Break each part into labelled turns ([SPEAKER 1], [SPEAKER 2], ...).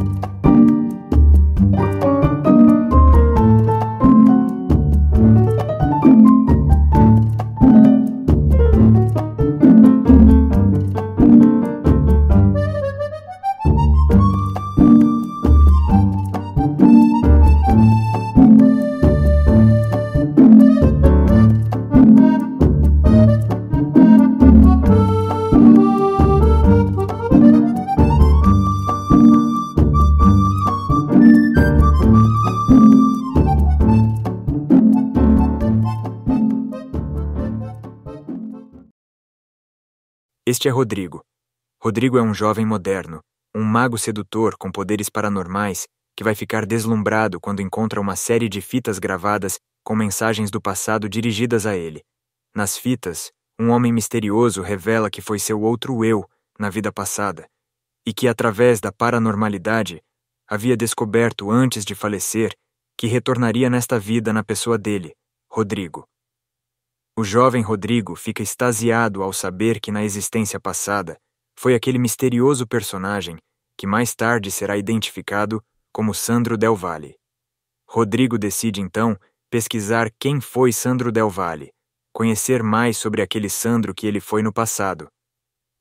[SPEAKER 1] thank you Este é Rodrigo. Rodrigo é um jovem moderno, um mago sedutor com poderes paranormais que vai ficar deslumbrado quando encontra uma série de fitas gravadas com mensagens do passado dirigidas a ele. Nas fitas, um homem misterioso revela que foi seu outro eu na vida passada e que, através da paranormalidade, havia descoberto antes de falecer que retornaria nesta vida na pessoa dele, Rodrigo. O jovem Rodrigo fica extasiado ao saber que na existência passada foi aquele misterioso personagem que mais tarde será identificado como Sandro Del Valle. Rodrigo decide então pesquisar quem foi Sandro Del Valle, conhecer mais sobre aquele Sandro que ele foi no passado.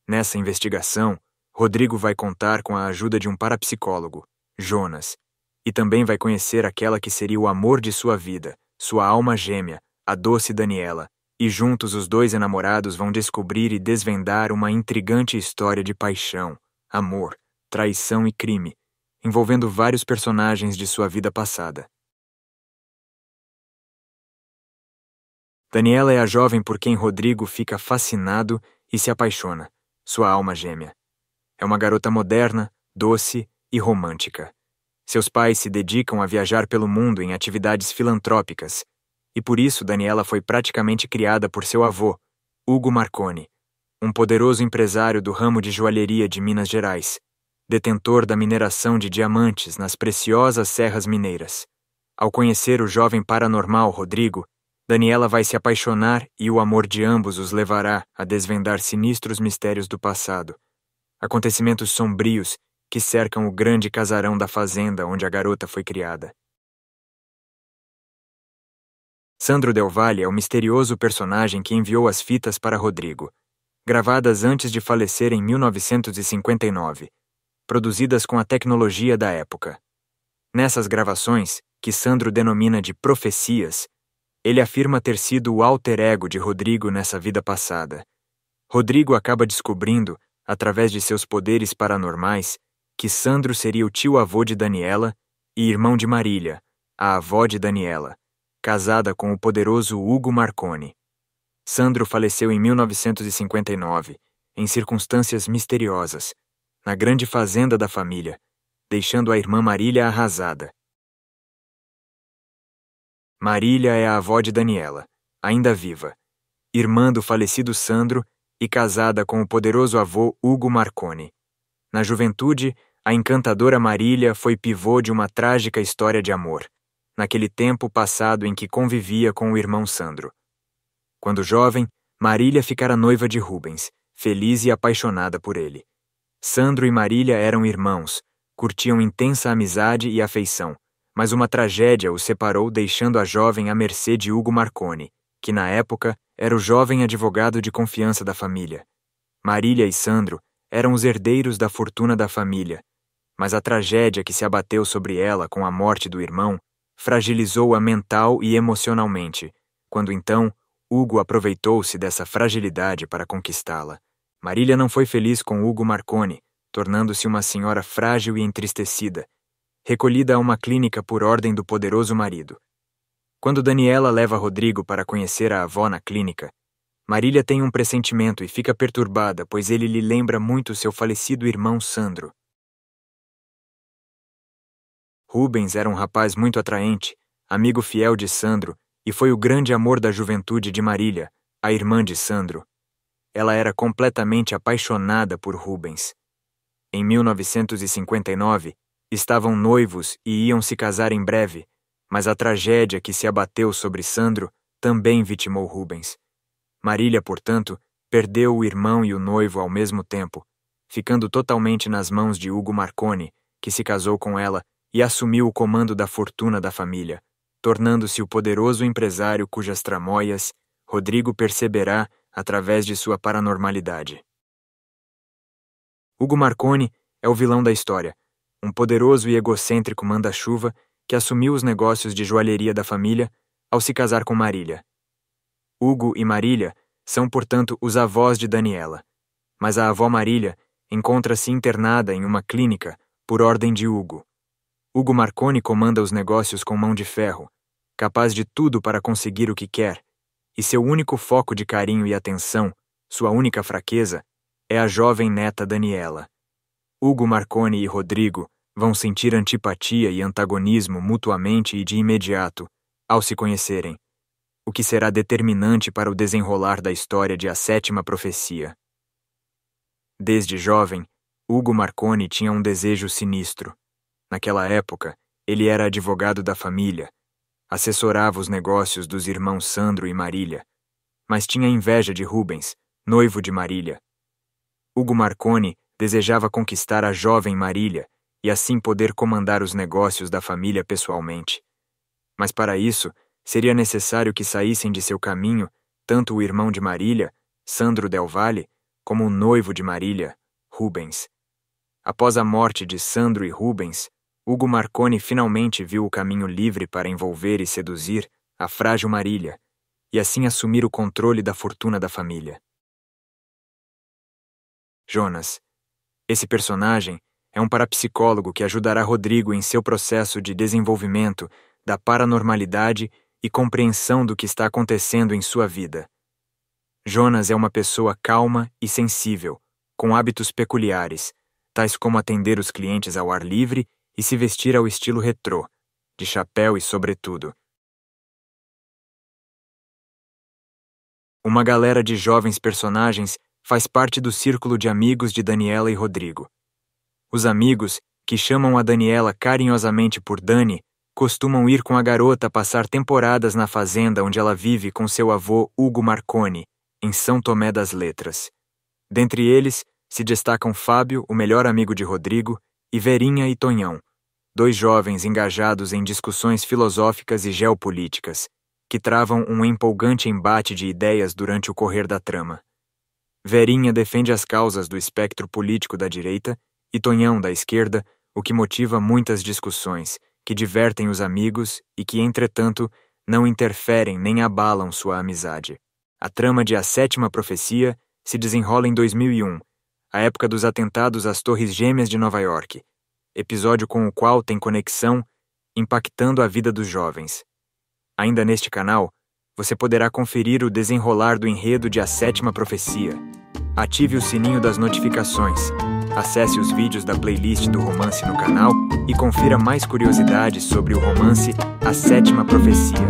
[SPEAKER 1] Nessa investigação, Rodrigo vai contar com a ajuda de um parapsicólogo, Jonas, e também vai conhecer aquela que seria o amor de sua vida, sua alma gêmea, a doce Daniela, e juntos os dois enamorados vão descobrir e desvendar uma intrigante história de paixão, amor, traição e crime, envolvendo vários personagens de sua vida passada. Daniela é a jovem por quem Rodrigo fica fascinado e se apaixona, sua alma gêmea. É uma garota moderna, doce e romântica. Seus pais se dedicam a viajar pelo mundo em atividades filantrópicas e por isso Daniela foi praticamente criada por seu avô, Hugo Marconi, um poderoso empresário do ramo de joalheria de Minas Gerais, detentor da mineração de diamantes nas preciosas serras mineiras. Ao conhecer o jovem paranormal Rodrigo, Daniela vai se apaixonar e o amor de ambos os levará a desvendar sinistros mistérios do passado, acontecimentos sombrios que cercam o grande casarão da fazenda onde a garota foi criada. Sandro Del Valle é o misterioso personagem que enviou as fitas para Rodrigo, gravadas antes de falecer em 1959, produzidas com a tecnologia da época. Nessas gravações, que Sandro denomina de profecias, ele afirma ter sido o alter ego de Rodrigo nessa vida passada. Rodrigo acaba descobrindo, através de seus poderes paranormais, que Sandro seria o tio-avô de Daniela e irmão de Marília, a avó de Daniela casada com o poderoso Hugo Marconi. Sandro faleceu em 1959, em circunstâncias misteriosas, na grande fazenda da família, deixando a irmã Marília arrasada. Marília é a avó de Daniela, ainda viva, irmã do falecido Sandro e casada com o poderoso avô Hugo Marconi. Na juventude, a encantadora Marília foi pivô de uma trágica história de amor naquele tempo passado em que convivia com o irmão Sandro. Quando jovem, Marília ficara noiva de Rubens, feliz e apaixonada por ele. Sandro e Marília eram irmãos, curtiam intensa amizade e afeição, mas uma tragédia os separou, deixando a jovem à mercê de Hugo Marconi, que na época era o jovem advogado de confiança da família. Marília e Sandro eram os herdeiros da fortuna da família, mas a tragédia que se abateu sobre ela com a morte do irmão fragilizou-a mental e emocionalmente, quando então Hugo aproveitou-se dessa fragilidade para conquistá-la. Marília não foi feliz com Hugo Marconi, tornando-se uma senhora frágil e entristecida, recolhida a uma clínica por ordem do poderoso marido. Quando Daniela leva Rodrigo para conhecer a avó na clínica, Marília tem um pressentimento e fica perturbada, pois ele lhe lembra muito seu falecido irmão Sandro. Rubens era um rapaz muito atraente, amigo fiel de Sandro, e foi o grande amor da juventude de Marília, a irmã de Sandro. Ela era completamente apaixonada por Rubens. Em 1959, estavam noivos e iam se casar em breve, mas a tragédia que se abateu sobre Sandro também vitimou Rubens. Marília, portanto, perdeu o irmão e o noivo ao mesmo tempo, ficando totalmente nas mãos de Hugo Marconi, que se casou com ela e assumiu o comando da fortuna da família, tornando-se o poderoso empresário cujas tramóias Rodrigo perceberá através de sua paranormalidade. Hugo Marconi é o vilão da história, um poderoso e egocêntrico manda-chuva que assumiu os negócios de joalheria da família ao se casar com Marília. Hugo e Marília são, portanto, os avós de Daniela, mas a avó Marília encontra-se internada em uma clínica por ordem de Hugo. Hugo Marconi comanda os negócios com mão de ferro, capaz de tudo para conseguir o que quer, e seu único foco de carinho e atenção, sua única fraqueza, é a jovem neta Daniela. Hugo Marconi e Rodrigo vão sentir antipatia e antagonismo mutuamente e de imediato, ao se conhecerem, o que será determinante para o desenrolar da história de A Sétima Profecia. Desde jovem, Hugo Marconi tinha um desejo sinistro: Naquela época, ele era advogado da família, assessorava os negócios dos irmãos Sandro e Marília, mas tinha inveja de Rubens, noivo de Marília. Hugo Marconi desejava conquistar a jovem Marília e assim poder comandar os negócios da família pessoalmente. Mas para isso, seria necessário que saíssem de seu caminho tanto o irmão de Marília, Sandro Del Valle, como o noivo de Marília, Rubens. Após a morte de Sandro e Rubens, Hugo Marconi finalmente viu o caminho livre para envolver e seduzir a frágil Marília e assim assumir o controle da fortuna da família. Jonas, esse personagem é um parapsicólogo que ajudará Rodrigo em seu processo de desenvolvimento da paranormalidade e compreensão do que está acontecendo em sua vida. Jonas é uma pessoa calma e sensível, com hábitos peculiares, tais como atender os clientes ao ar livre e se vestir ao estilo retrô, de chapéu e sobretudo. Uma galera de jovens personagens faz parte do círculo de amigos de Daniela e Rodrigo. Os amigos, que chamam a Daniela carinhosamente por Dani, costumam ir com a garota passar temporadas na fazenda onde ela vive com seu avô Hugo Marconi, em São Tomé das Letras. Dentre eles, se destacam Fábio, o melhor amigo de Rodrigo, e Verinha e Tonhão, dois jovens engajados em discussões filosóficas e geopolíticas, que travam um empolgante embate de ideias durante o correr da trama. Verinha defende as causas do espectro político da direita e Tonhão da esquerda, o que motiva muitas discussões, que divertem os amigos e que, entretanto, não interferem nem abalam sua amizade. A trama de A Sétima Profecia se desenrola em 2001 a época dos atentados às Torres Gêmeas de Nova York, episódio com o qual tem conexão, impactando a vida dos jovens. Ainda neste canal, você poderá conferir o desenrolar do enredo de A Sétima Profecia. Ative o sininho das notificações, acesse os vídeos da playlist do romance no canal e confira mais curiosidades sobre o romance A Sétima Profecia.